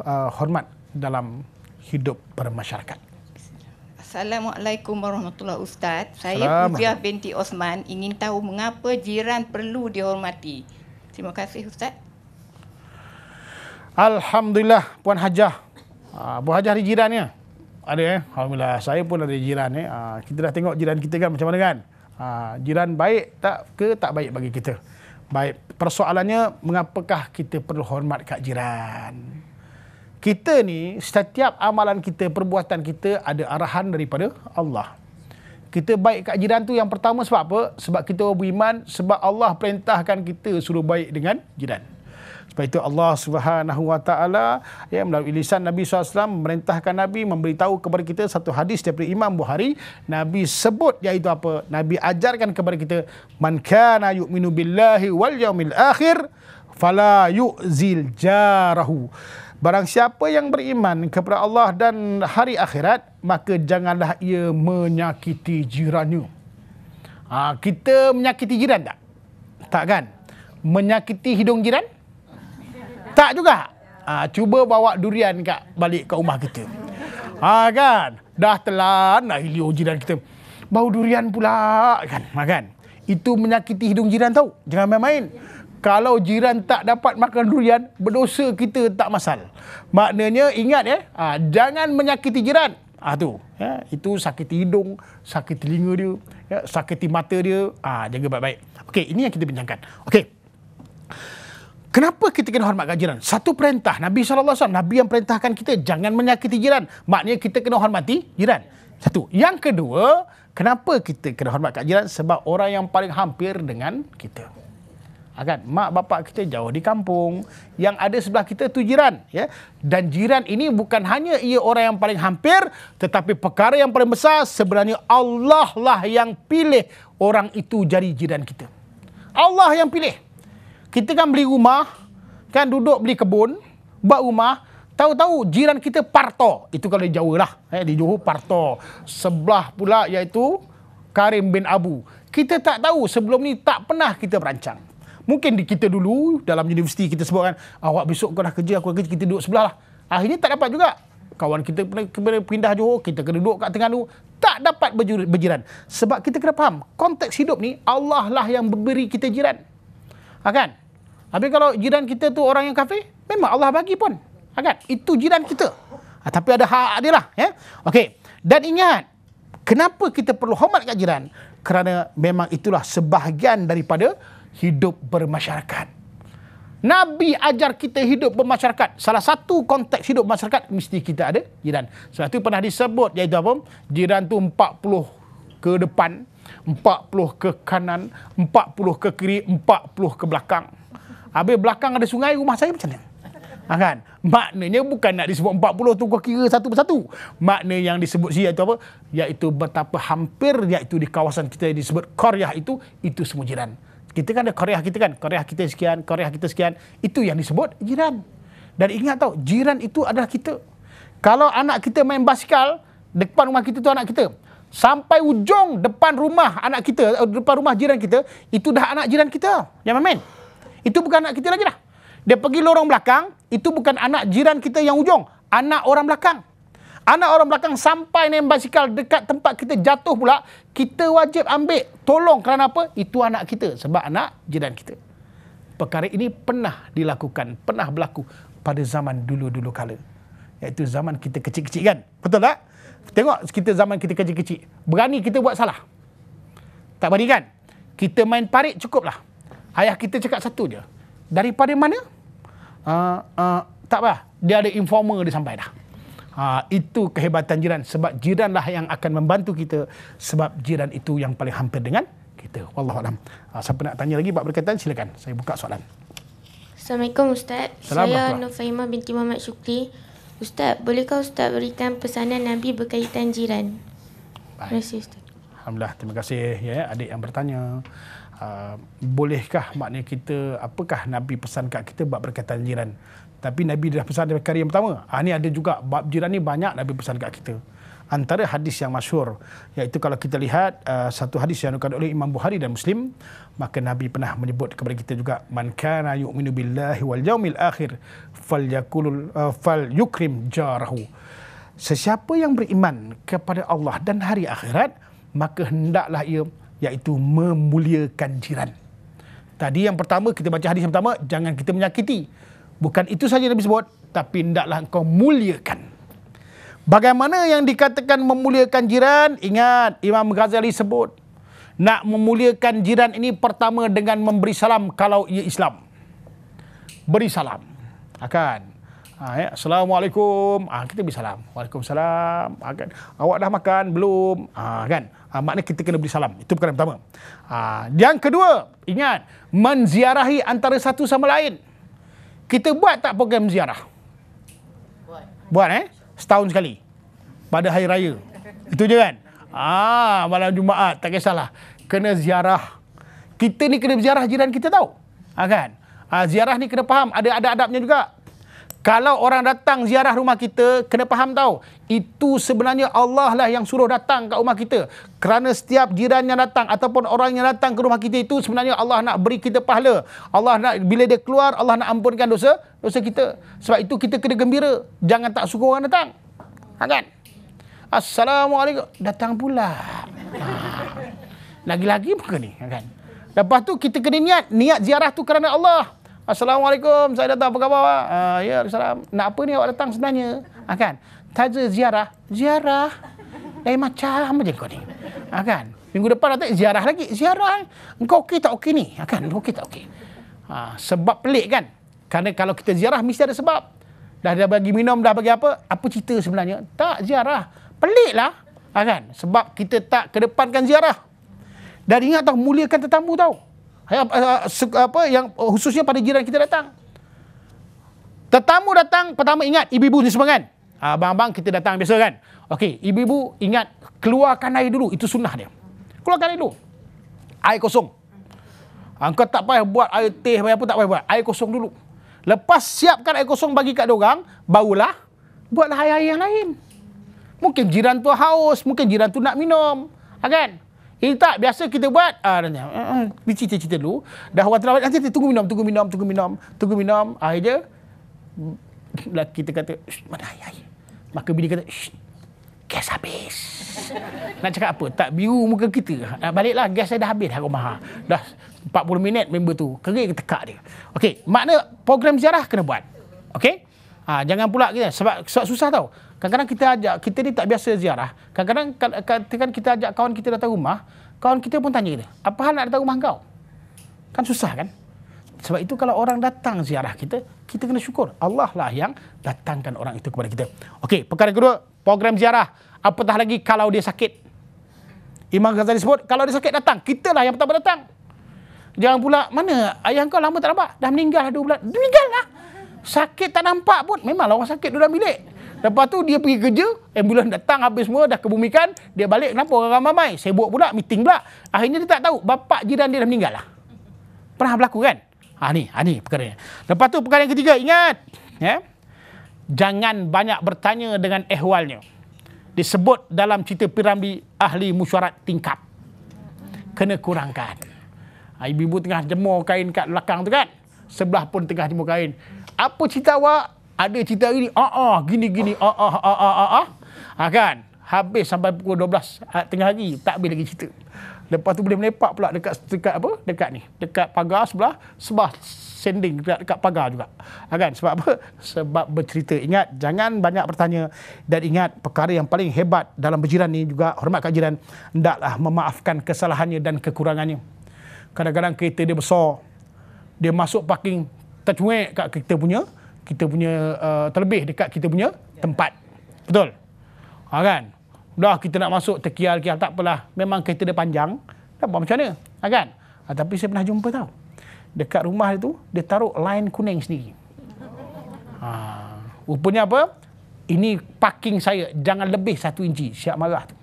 uh, hormat dalam hidup bermasyarakat. Assalamualaikum warahmatullahi ustaz. Saya Mufiah binti Osman ingin tahu mengapa jiran perlu dihormati. Terima kasih ustaz. Alhamdulillah puan Hajah Abu ah, Hajah di jiran ni. Ya? Ada eh. Alhamdulillah saya pun ada jiran ni. Eh. Ah, kita dah tengok jiran kita kan macam mana kan. Ah, jiran baik tak ke tak baik bagi kita. Baik. Persoalannya mengapakah kita perlu hormat kat jiran? Kita ni setiap amalan kita, perbuatan kita ada arahan daripada Allah. Kita baik kat jiran tu yang pertama sebab apa? Sebab kita beriman, sebab Allah perintahkan kita suruh baik dengan jiran. Sebab itu Allah Subhanahu Wa Taala ya melalui lisan Nabi SAW memerintahkan Nabi memberitahu kepada kita satu hadis daripada Imam Bukhari Nabi sebut iaitu apa? Nabi ajarkan kepada kita man kana yu'minu billahi wal yaumil akhir fala yu'zil jarahu. Barang siapa yang beriman kepada Allah dan hari akhirat maka janganlah ia menyakiti jirannya. Ha, kita menyakiti jiran tak? Tak kan? Menyakiti hidung jiran? Tak juga. Ha, cuba bawa durian kat balik ke rumah kita. Ha kan? Dah telan nak hilio jiran kita. Bau durian pula kan? Ha kan? Itu menyakiti hidung jiran tau. Jangan main-main. Kalau jiran tak dapat makan durian, berdosa kita tak masal. Maknanya ingat ya, eh? ha, jangan menyakiti jiran. Ah ha, tu. Ya, itu sakit hidung, sakit telinga dia, ya, sakit mata dia. ha, jaga baik-baik. Okey, ini yang kita bincangkan. Okey. Kenapa kita kena hormat kat jiran? Satu perintah Nabi SAW, Nabi yang perintahkan kita jangan menyakiti jiran. Maknanya kita kena hormati jiran. Satu. Yang kedua, kenapa kita kena hormat kat jiran? Sebab orang yang paling hampir dengan kita. Kan? Mak bapak kita jauh di kampung. Yang ada sebelah kita tu jiran. Ya? Dan jiran ini bukan hanya ia orang yang paling hampir. Tetapi perkara yang paling besar sebenarnya Allah lah yang pilih orang itu jadi jiran kita. Allah yang pilih kita kan beli rumah, kan duduk beli kebun, buat rumah, tahu-tahu jiran kita parto. Itu kalau di Jawa lah. Eh, di Johor parto. Sebelah pula iaitu Karim bin Abu. Kita tak tahu sebelum ni tak pernah kita berancang. Mungkin di kita dulu dalam universiti kita kan, awak besok kau dah kerja aku kerja kita duduk sebelah lah. Akhirnya tak dapat juga. Kawan kita kena pindah Johor, kita kena duduk kat tu tak dapat berjiran. Sebab kita kena faham, konteks hidup ni Allah lah yang memberi kita jiran. Ha kan? Tapi kalau jiran kita tu orang yang kafir, memang Allah bagi pun. Agak itu jiran kita. Ha, tapi ada hak dia lah. Ya? Okay. Dan ingat, kenapa kita perlu hormat kat jiran? Kerana memang itulah sebahagian daripada hidup bermasyarakat. Nabi ajar kita hidup bermasyarakat. Salah satu konteks hidup bermasyarakat mesti kita ada jiran. Sebab tu pernah disebut iaitu apa? Jiran tu 40 ke depan, 40 ke kanan, 40 ke kiri, 40 ke belakang. Habis belakang ada sungai rumah saya macam ni, Ha, kan? Maknanya bukan nak disebut 40 tu kau kira satu persatu. Makna yang disebut siya itu apa? Iaitu betapa hampir iaitu di kawasan kita yang disebut Korea itu, itu semua jiran. Kita kan ada Korea kita kan? Korea kita sekian, Korea kita sekian. Itu yang disebut jiran. Dan ingat tau, jiran itu adalah kita. Kalau anak kita main basikal, depan rumah kita tu anak kita. Sampai ujung depan rumah anak kita, depan rumah jiran kita, itu dah anak jiran kita yang main. main itu bukan anak kita lagi dah. Dia pergi lorong belakang, itu bukan anak jiran kita yang ujung. Anak orang belakang. Anak orang belakang sampai naik basikal dekat tempat kita jatuh pula, kita wajib ambil tolong kerana apa? Itu anak kita sebab anak jiran kita. Perkara ini pernah dilakukan, pernah berlaku pada zaman dulu-dulu kala. Iaitu zaman kita kecil-kecil kan? Betul tak? Tengok kita zaman kita kecil-kecil. Berani kita buat salah. Tak berani kan? Kita main parit cukuplah. Ayah kita cakap satu je. Daripada mana? Uh, uh, tak apa. Dia ada informer dia sampai dah. Ha, itu kehebatan jiran. Sebab jiranlah yang akan membantu kita. Sebab jiran itu yang paling hampir dengan kita. Wallahualam. Ha, siapa nak tanya lagi buat berkaitan silakan. Saya buka soalan. Assalamualaikum Ustaz. Saya Nufaima binti Muhammad Syukri. Ustaz, bolehkah Ustaz berikan pesanan Nabi berkaitan jiran? Baik. Terima kasih Ustaz. Alhamdulillah. Terima kasih ya adik yang bertanya uh, bolehkah maknanya kita apakah Nabi pesan kat kita bab berkaitan jiran tapi Nabi dah pesan dari perkara pertama ha, ni ada juga bab jiran ni banyak Nabi pesan kat kita antara hadis yang masyur iaitu kalau kita lihat uh, satu hadis yang dikatakan oleh Imam Bukhari dan Muslim maka Nabi pernah menyebut kepada kita juga man kana yu'minu billahi wal yaumil akhir fal yakul uh, fal yukrim jarahu sesiapa yang beriman kepada Allah dan hari akhirat maka hendaklah ia iaitu memuliakan jiran. Tadi yang pertama kita baca hadis yang pertama jangan kita menyakiti. Bukan itu saja Nabi sebut tapi hendaklah engkau muliakan. Bagaimana yang dikatakan memuliakan jiran? Ingat Imam Ghazali sebut nak memuliakan jiran ini pertama dengan memberi salam kalau ia Islam. Beri salam. Akan. Ha, ya. Assalamualaikum. Ha, kita beri salam. Waalaikumsalam. Ha, kan? Awak dah makan? Belum. Ha, kan? Ha, maknanya kita kena beri salam. Itu perkara pertama. Ha, yang kedua, ingat. Menziarahi antara satu sama lain. Kita buat tak program ziarah? Buat. Buat eh? Setahun sekali. Pada hari raya. Itu je kan? Ah, ha, malam Jumaat. Tak kisahlah. Kena ziarah. Kita ni kena ziarah jiran kita tahu. Ha, kan? Ha, ziarah ni kena faham. Ada ada adabnya juga. Kalau orang datang ziarah rumah kita, kena faham tahu. Itu sebenarnya Allah lah yang suruh datang ke rumah kita. Kerana setiap jiran yang datang ataupun orang yang datang ke rumah kita itu sebenarnya Allah nak beri kita pahala. Allah nak, bila dia keluar, Allah nak ampunkan dosa dosa kita. Sebab itu kita kena gembira. Jangan tak suka orang datang. Ha, kan? Assalamualaikum. Datang pula. Ha. Lagi-lagi bukan ni? Ha, kan? Lepas tu kita kena niat. Niat ziarah tu kerana Allah. Assalamualaikum, saya datang apa khabar awak? Uh, ya, salam. Nak apa ni awak datang sebenarnya? Ha, kan? Taja ziarah. Ziarah? Lain macam macam kau ni. Ha, kan? Minggu depan datang ziarah lagi. Ziarah? Engkau eh? okey tak okey ni? Ha, kan? Okey tak okey? Ha, sebab pelik kan? Karena kalau kita ziarah mesti ada sebab. Dah dah bagi minum, dah bagi apa? Apa cerita sebenarnya? Tak ziarah. Peliklah. Ha, kan? Sebab kita tak kedepankan ziarah. Dan ingat tau, muliakan tetamu tahu. Ah, apa yang oh, khususnya pada jiran kita datang. Tetamu datang pertama ingat ibu-ibu ni semua kan? Ah, abang-abang kita datang biasa kan? Okey, ibu-ibu ingat keluarkan air dulu itu sunnah dia. Keluarkan air dulu. Air kosong. angkat ah, tak payah buat air teh apa tak payah buat. Air kosong dulu. Lepas siapkan air kosong bagi kat orang, barulah buatlah air-air yang lain. Mungkin jiran tu haus, mungkin jiran tu nak minum. Kan? Eh tak, biasa kita buat, ah, dia mm, mm, cerita-cerita dulu. Dah orang terlambat, nanti tunggu minum, tunggu minum, tunggu minum, tunggu minum. Akhirnya, lah kita kata, mana air, air. Maka bini kata, gas habis. Nak cakap apa? Tak biru muka kita. Nak baliklah, gas saya dah habis dah rumah. Dah 40 minit member tu, kering tekak dia. Okey, makna program ziarah kena buat. Okey? Ha, jangan pula kita, sebab, sebab susah tau. Kadang-kadang kita ajak, kita ni tak biasa ziarah. Kadang-kadang katakan kita ajak kawan kita datang rumah, kawan kita pun tanya kita, apa hal nak datang rumah kau? Kan susah kan? Sebab itu kalau orang datang ziarah kita, kita kena syukur. Allah lah yang datangkan orang itu kepada kita. Okey, perkara kedua, program ziarah. Apatah lagi kalau dia sakit. Imam Ghazali sebut, kalau dia sakit datang. Kita lah yang pertama datang. Jangan pula, mana ayah kau lama tak nampak? Dah meninggal lah dua bulan. Dia meninggal lah. Sakit tak nampak pun. Memanglah orang sakit dalam bilik. Lepas tu dia pergi kerja, ambulans datang habis semua dah kebumikan, dia balik kenapa orang ramai-ramai? Sibuk pula meeting pula. Akhirnya dia tak tahu bapak jiran dia dah meninggal lah. Pernah berlaku kan? Ha ni, ha ni perkara. Ini. Lepas tu perkara yang ketiga, ingat, ya. Jangan banyak bertanya dengan ehwalnya. Disebut dalam cerita piramdi ahli musyarat tingkap. Kena kurangkan. Ah, ibu-ibu tengah jemur kain kat belakang tu kan? Sebelah pun tengah jemur kain. Apa cerita awak? ada cerita hari ni ah ah gini gini ah ah ah ah ah, ah. Ha, kan habis sampai pukul 12 ah, tengah hari tak habis lagi cerita lepas tu boleh melepak pula dekat dekat apa dekat ni dekat pagar sebelah sebelah sending dekat, dekat pagar juga ha, kan sebab apa sebab bercerita ingat jangan banyak bertanya dan ingat perkara yang paling hebat dalam berjiran ni juga hormat kat jiran hendaklah memaafkan kesalahannya dan kekurangannya kadang-kadang kereta dia besar dia masuk parking tercuek kat kita punya kita punya uh, terlebih dekat kita punya ya. tempat. Betul? Ha, kan? Dah kita nak masuk tekial kial tak apalah. Memang kereta dia panjang. Tak apa macam mana? Ha, kan? Ha, tapi saya pernah jumpa tau. Dekat rumah dia tu, dia taruh line kuning sendiri. Ha, rupanya apa? Ini parking saya. Jangan lebih satu inci. Siap marah tu.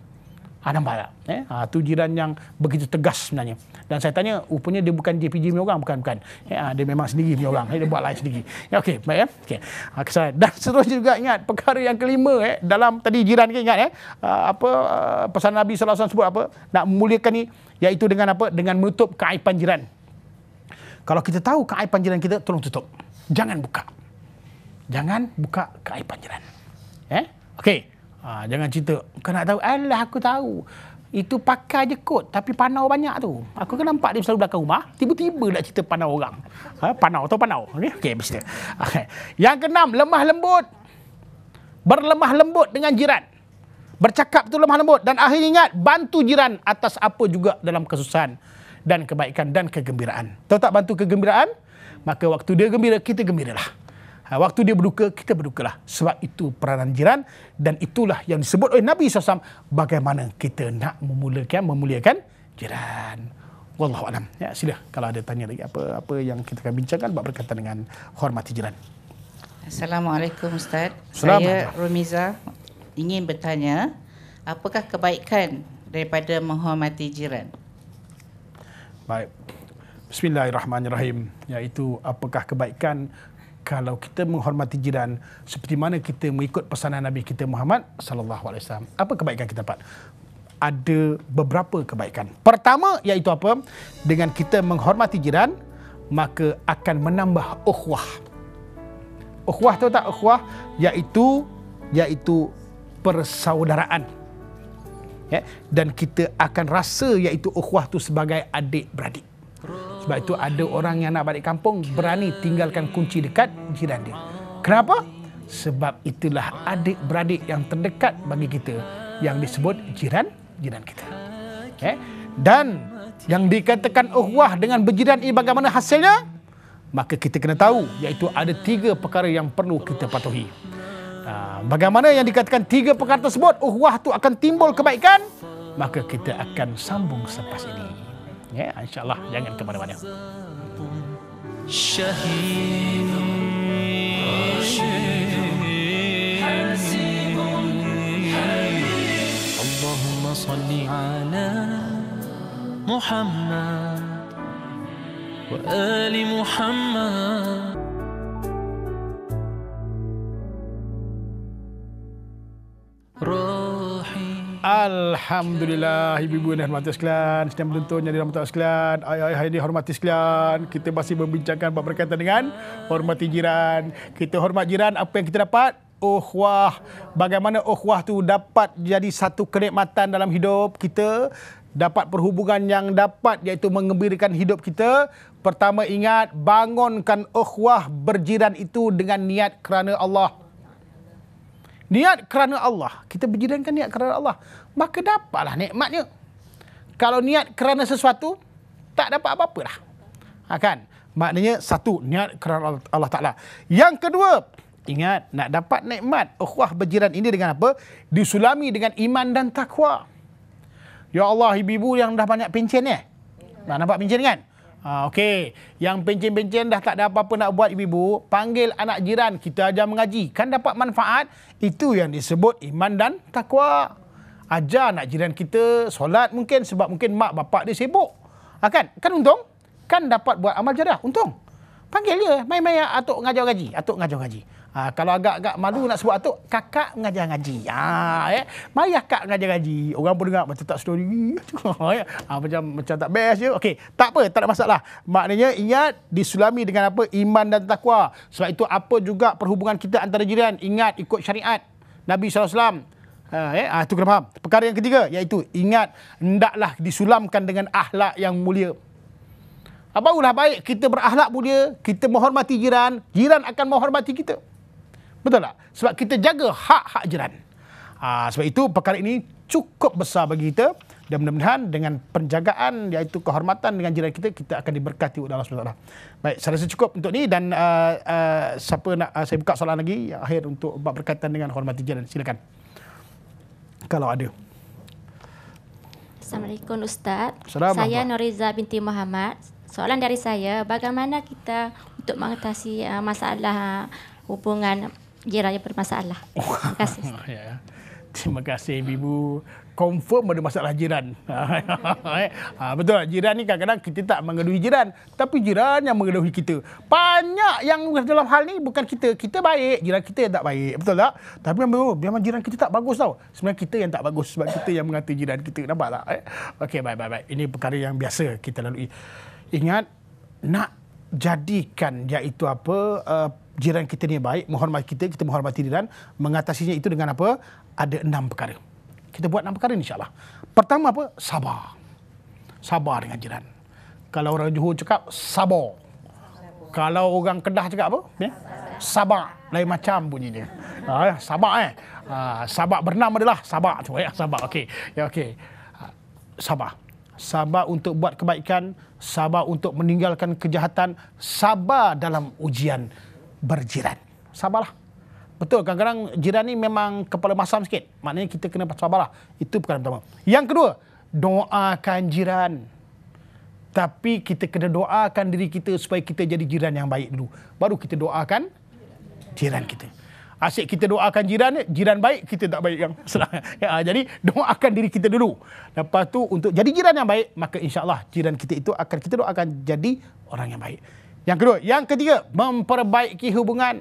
Ah ha, nampak tak? Eh ha, tu jiran yang begitu tegas sebenarnya. Dan saya tanya rupanya dia bukan JPG punya orang bukan bukan. Eh ha, dia memang sendiri punya orang. Eh, dia buat lain sendiri. Ya okey, baik ya. Okey. Ha, saya dan seterusnya juga ingat perkara yang kelima eh dalam tadi jiran ni ingat ya. ha, eh apa pesan Nabi sallallahu alaihi sebut apa? Nak memuliakan ni iaitu dengan apa? Dengan menutup keaiban jiran. Kalau kita tahu keaiban jiran kita tolong tutup. Jangan buka. Jangan buka keaiban jiran. Eh? Okey. Ha, jangan cerita, kau nak tahu? Alah aku tahu. Itu pakai je kot tapi panau banyak tu. Aku kan nampak dia selalu belakang rumah, tiba-tiba nak cerita panau orang. Ha, panau atau panau? Okey, okay, mesti. Okay. Ha, yang keenam, lemah lembut. Berlemah lembut dengan jiran. Bercakap tu lemah lembut dan akhirnya ingat bantu jiran atas apa juga dalam kesusahan dan kebaikan dan kegembiraan. Tahu tak bantu kegembiraan? Maka waktu dia gembira, kita gembiralah. Ha, waktu dia berduka, kita berdukalah. Sebab itu peranan jiran dan itulah yang disebut oleh Nabi SAW bagaimana kita nak memuliakan memuliakan jiran. Wallahu alam. Ya, sila kalau ada tanya lagi apa apa yang kita akan bincangkan bab berkaitan dengan hormati jiran. Assalamualaikum Ustaz. Saya Rumiza ingin bertanya apakah kebaikan daripada menghormati jiran? Baik. Bismillahirrahmanirrahim. Iaitu apakah kebaikan kalau kita menghormati jiran seperti mana kita mengikut pesanan Nabi kita Muhammad sallallahu alaihi wasallam apa kebaikan kita dapat ada beberapa kebaikan pertama iaitu apa dengan kita menghormati jiran maka akan menambah ukhuwah ukhuwah tu tak ukhuwah iaitu iaitu persaudaraan ya dan kita akan rasa iaitu ukhuwah tu sebagai adik beradik sebab itu ada orang yang nak balik kampung berani tinggalkan kunci dekat jiran dia. Kenapa? Sebab itulah adik-beradik yang terdekat bagi kita yang disebut jiran jiran kita. Okay? Dan yang dikatakan uhwah dengan berjiran ini bagaimana hasilnya? Maka kita kena tahu iaitu ada tiga perkara yang perlu kita patuhi. Ah, bagaimana yang dikatakan tiga perkara tersebut, uhwah tu akan timbul kebaikan, maka kita akan sambung selepas ini ya yeah, insyaallah jangan ke mana-mana Allahumma salli ala Muhammad wa ali Muhammad Rasulullah Alhamdulillah ibu-ibu yang dihormati sekalian, sedang menonton yang dihormati sekalian, ayah-ayah yang dihormati sekalian, kita masih membincangkan apa berkaitan dengan hormati jiran. Kita hormat jiran apa yang kita dapat? oh wah Bagaimana oh wah tu dapat jadi satu kenikmatan dalam hidup kita? Dapat perhubungan yang dapat iaitu mengembirakan hidup kita. Pertama ingat bangunkan oh wah berjiran itu dengan niat kerana Allah. Niat kerana Allah. Kita berjirankan niat kerana Allah. Maka dapatlah nikmatnya. Kalau niat kerana sesuatu, tak dapat apa-apa lah. Ha, kan? Maknanya satu, niat kerana Allah Ta'ala. Yang kedua, ingat nak dapat nikmat ukhwah berjiran ini dengan apa? Disulami dengan iman dan takwa. Ya Allah, ibu-ibu yang dah banyak pencin ya? Eh? Nak nampak pencin kan? Ha, okey. Yang pencin-pencin dah tak ada apa-apa nak buat ibu-ibu. Panggil anak jiran. Kita ajar mengaji. Kan dapat manfaat. Itu yang disebut iman dan takwa. Ajar anak jiran kita solat mungkin. Sebab mungkin mak bapak dia sibuk. Ha, kan? Kan untung? Kan dapat buat amal jadah. Untung. Panggil dia. Main-main atuk ngajar gaji. Atuk ngajar gaji. Ha, kalau agak-agak malu nak sebut atuk, kakak mengajar ngaji. Ha, eh. Mari akak mengajar ngaji. Orang pun dengar macam tak story. Ya. ha, macam, macam tak best je. Okey, tak apa, tak ada masalah. Maknanya ingat disulami dengan apa? Iman dan takwa. Sebab itu apa juga perhubungan kita antara jiran. Ingat ikut syariat Nabi SAW. Ha, eh. ha, itu kena faham. Perkara yang ketiga iaitu ingat hendaklah disulamkan dengan ahlak yang mulia. Apa ha, ulah baik kita berahlak mulia, kita menghormati jiran, jiran akan menghormati kita. Betul tak? Sebab kita jaga hak-hak jiran. Ha, sebab itu perkara ini cukup besar bagi kita. Dan mudah-mudahan dengan penjagaan iaitu kehormatan dengan jiran kita, kita akan diberkati oleh Allah SWT. Baik, saya rasa cukup untuk ini dan uh, uh, siapa nak uh, saya buka soalan lagi yang akhir untuk berkaitan dengan hormati jiran. Silakan. Kalau ada. Assalamualaikum Ustaz. Assalamualaikum. Saya Noriza binti Muhammad. Soalan dari saya, bagaimana kita untuk mengatasi uh, masalah hubungan Jiran yang bermasalah. Oh. Terima kasih. Ya, ya. Terima kasih Bibu. Confirm ada masalah jiran. Eh, eh. ha, betul lah. Jiran ni kadang-kadang kita tak mengeluhi jiran. Tapi jiran yang mengeluhi kita. Banyak yang dalam hal ni bukan kita. Kita baik. Jiran kita yang tak baik. Betul tak? Tapi memang, oh, memang jiran kita tak bagus tau. Sebenarnya kita yang tak bagus. Sebab kita yang mengatakan jiran kita. Nampak tak? Eh? Okey, baik-baik. Ini perkara yang biasa kita lalui. Ingat, nak jadikan iaitu apa... Uh, jiran kita ni baik, menghormati kita, kita menghormati jiran, mengatasinya itu dengan apa? Ada enam perkara. Kita buat enam perkara ni insyaAllah. Pertama apa? Sabar. Sabar dengan jiran. Kalau orang Johor cakap, sabar. Kalau orang Kedah cakap apa? Ya? Sabar. Lain macam bunyinya. Ah, ha, sabar eh. Ha, sabar bernama adalah sabar. Tu, ya? Sabar. Okey. Ya, okay. Ah, sabar. Sabar untuk buat kebaikan. Sabar untuk meninggalkan kejahatan. Sabar dalam ujian berjiran. Sabarlah. Betul, kadang-kadang jiran ni memang kepala masam sikit. Maknanya kita kena sabarlah. Itu perkara pertama. Yang kedua, doakan jiran. Tapi kita kena doakan diri kita supaya kita jadi jiran yang baik dulu. Baru kita doakan jiran kita. Asyik kita doakan jiran, jiran baik, kita tak baik yang senang. Ya, jadi doakan diri kita dulu. Lepas tu untuk jadi jiran yang baik, maka insyaAllah jiran kita itu akan kita doakan jadi orang yang baik. Yang kedua, yang ketiga, memperbaiki hubungan.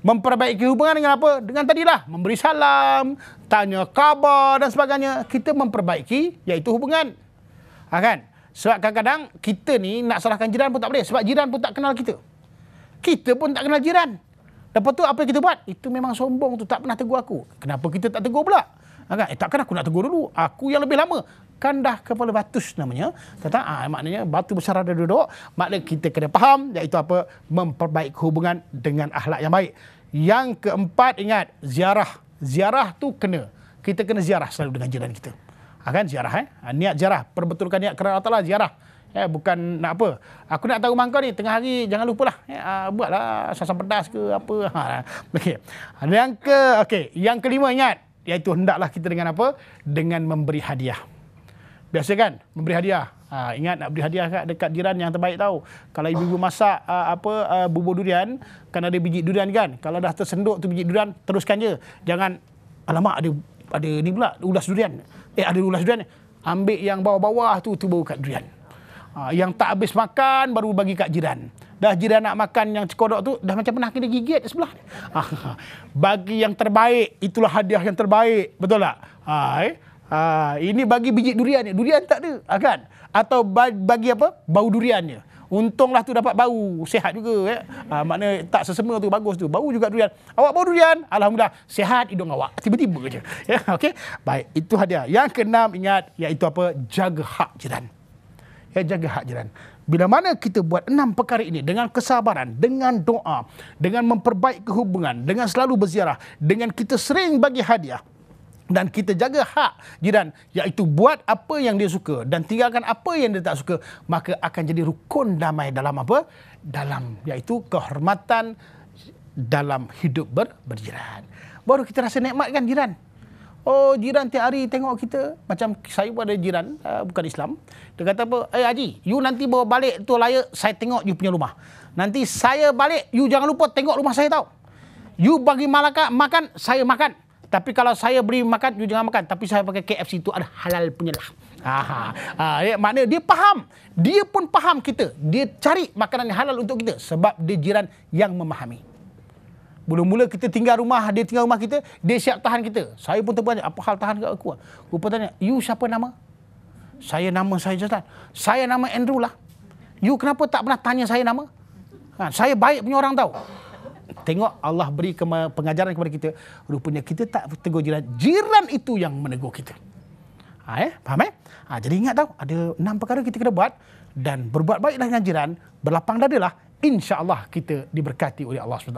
Memperbaiki hubungan dengan apa? Dengan tadilah, memberi salam, tanya khabar dan sebagainya. Kita memperbaiki iaitu hubungan. Ha, kan? Sebab kadang-kadang kita ni nak salahkan jiran pun tak boleh. Sebab jiran pun tak kenal kita. Kita pun tak kenal jiran. Lepas tu apa yang kita buat? Itu memang sombong tu. Tak pernah tegur aku. Kenapa kita tak tegur pula? Ha, kan? Eh takkan aku nak tegur dulu? Aku yang lebih lama kandah kepala batu, namanya kata ah maknanya batu besar ada duduk maknanya kita kena faham iaitu apa memperbaiki hubungan dengan akhlak yang baik yang keempat ingat ziarah ziarah tu kena kita kena ziarah selalu dengan jiran kita akan ah, ziarah eh ah, niat ziarah perbetulkan niat kerana Allah ziarah eh bukan nak apa aku nak tahu rumah ni tengah hari jangan lupalah eh ya, ah, buatlah sasam pedas ke apa ha okay. yang ke okey yang kelima ingat iaitu hendaklah kita dengan apa dengan memberi hadiah Biasa kan memberi hadiah. Ha, ingat nak beri hadiah kat dekat jiran yang terbaik tahu. Kalau ibu-ibu masak uh, apa uh, bubur durian, kan ada biji durian kan. Kalau dah tersendok tu biji durian, teruskan je. Jangan alamak ada ada ni pula ulas durian. Eh ada ulas durian. Ambil yang bawah-bawah tu tu baru kat durian. Ha, yang tak habis makan baru bagi kat jiran. Dah jiran nak makan yang cekodok tu dah macam pernah kena gigit sebelah. Ha, bagi yang terbaik itulah hadiah yang terbaik. Betul tak? Ha, eh? Ha, ini bagi biji durian ni. Durian tak ada. Ha, kan? Atau bagi apa? Bau duriannya. Untunglah tu dapat bau. Sehat juga. Ya? Ha, makna tak sesema tu. Bagus tu. Bau juga durian. Awak bau durian. Alhamdulillah. Sehat hidung awak. Tiba-tiba je. Ya, okay? Baik. Itu hadiah. Yang keenam ingat. Iaitu apa? Jaga hak jiran. Ya, jaga hak jiran. Bila mana kita buat enam perkara ini dengan kesabaran, dengan doa, dengan memperbaiki hubungan, dengan selalu berziarah, dengan kita sering bagi hadiah, dan kita jaga hak jiran iaitu buat apa yang dia suka dan tinggalkan apa yang dia tak suka maka akan jadi rukun damai dalam apa dalam iaitu kehormatan dalam hidup ber, berjiran baru kita rasa nikmat kan jiran oh jiran tiap hari tengok kita macam saya pun ada jiran uh, bukan Islam dia kata apa eh haji you nanti bawa balik tu layak saya tengok you punya rumah nanti saya balik you jangan lupa tengok rumah saya tau you bagi malaka makan saya makan tapi kalau saya beri makan, you jangan makan. Tapi saya pakai KFC itu ada halal punya lah. Ha, ha. Ha, dia faham. Dia pun faham kita. Dia cari makanan yang halal untuk kita. Sebab dia jiran yang memahami. Mula-mula kita tinggal rumah, dia tinggal rumah kita, dia siap tahan kita. Saya pun terpengaruh, apa hal tahan kat aku? Rupa tanya, you siapa nama? Saya nama saya Jazlan. Saya nama Andrew lah. You kenapa tak pernah tanya saya nama? Ha, saya baik punya orang tahu tengok Allah beri pengajaran kepada kita rupanya kita tak tegur jiran jiran itu yang menegur kita ha, eh? faham eh ha, jadi ingat tau ada enam perkara kita kena buat dan berbuat baiklah dengan jiran berlapang dadalah insyaallah kita diberkati oleh Allah SWT.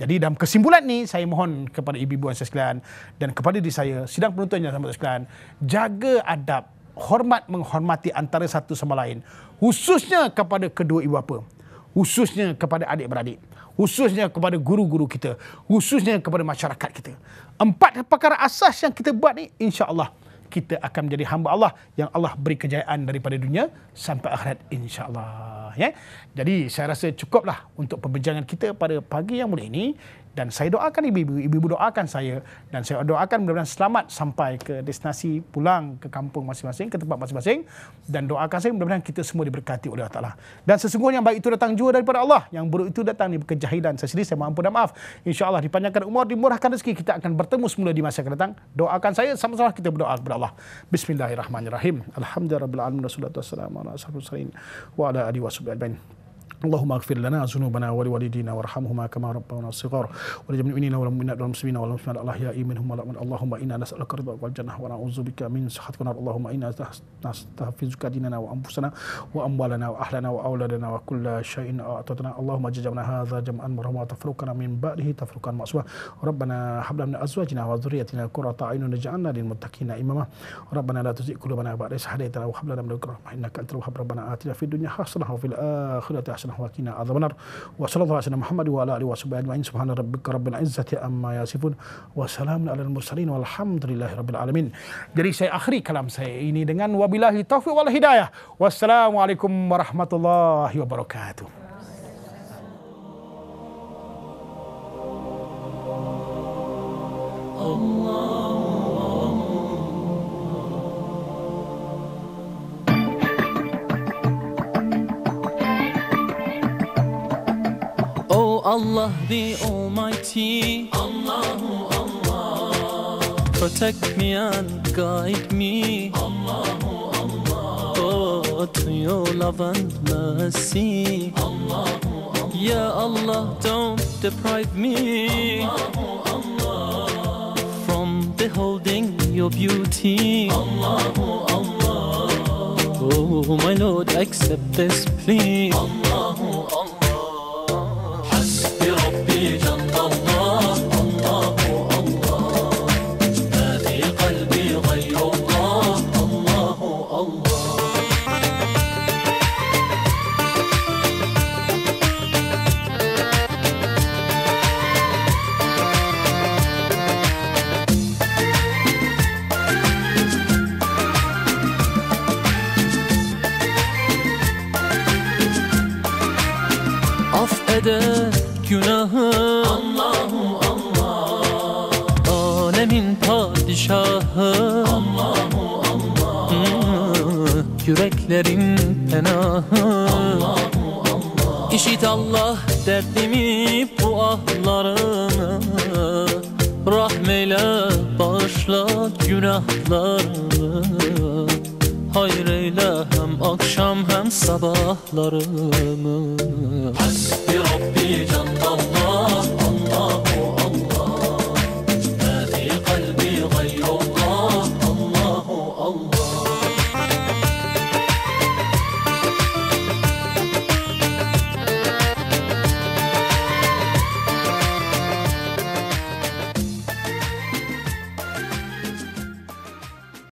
Jadi dalam kesimpulan ni saya mohon kepada ibu-ibu dan sekalian dan kepada diri saya sidang penonton yang sama sekalian jaga adab hormat menghormati antara satu sama lain khususnya kepada kedua ibu bapa khususnya kepada adik beradik khususnya kepada guru-guru kita, khususnya kepada masyarakat kita. Empat perkara asas yang kita buat ni insya-Allah kita akan menjadi hamba Allah yang Allah beri kejayaan daripada dunia sampai akhirat insya-Allah. Ya. Jadi saya rasa cukuplah untuk perbincangan kita pada pagi yang mulia ini dan saya doakan ibu-ibu, ibu-ibu doakan saya dan saya doakan mudah-mudahan selamat sampai ke destinasi pulang ke kampung masing-masing, ke tempat masing-masing dan doakan saya mudah-mudahan kita semua diberkati oleh Allah Ta'ala. Dan sesungguhnya yang baik itu datang juga daripada Allah, yang buruk itu datang dari kejahilan saya sendiri, saya mohon ampun dan maaf. InsyaAllah dipanjangkan umur, dimurahkan rezeki, kita akan bertemu semula di masa yang akan datang. Doakan saya, sama-sama kita berdoa kepada Allah. Bismillahirrahmanirrahim. Alhamdulillahirrahmanirrahim. Alhamdulillahirrahmanirrahim. Alhamdulillahirrahmanirrahim. Alhamdulillahirrahmanirrahim. Alhamdulillahirrahmanirrahim. اللهم اغفر لنا ذنوبنا ولوالدينا وارحمهما كما ربونا صغار ولجميع المؤمنين والمؤمنات والمسلمين والمسلمات الاحياء منهم والاموات اللهم انا نسالك رضاك والجنه ونعوذ بك من سخطك النار اللهم انا نستحفظك ديننا وانفسنا واموالنا واهلنا واولادنا وكل شيء اعطتنا اللهم جمعنا هذا جمعا مرحما تفرقنا من بعده تفرقا مأسوا ربنا حبنا من ازواجنا وذريتنا قرة اعين نجعلنا للمتقين اماما ربنا لا تزغ قلوبنا بعد إذ هديتنا وهب لنا من لدنك رحمه انك انت الوهاب ربنا اتنا في الدنيا حسنه وفي الاخره حسنه حسنة وقنا عذاب النار وصلى الله على محمد وعلى آله وصحبه أجمعين سبحان ربك رب العزة أما يصفون وسلام على المرسلين والحمد لله رب العالمين jadi saya akhiri kalam saya ini dengan wabillahi taufiq wal hidayah wassalamualaikum warahmatullahi wabarakatuh Allah Allah the Almighty Allahu Allah Protect me and guide me Allahu Allah Oh, to your love and mercy Allahu Allah Ya Allah, don't deprive me Allahu Allah From beholding your beauty Allahu Allah Oh, my Lord, accept this plea Allahu Allah şahı Allahu Allah hmm, Yüreklerin penahı Allahu Allah İşit Allah derdimi bu ahlarını Rahmeyle bağışla günahlarını Hayreyle hem akşam hem sabahlarımı Hasbi Rabbi Canallah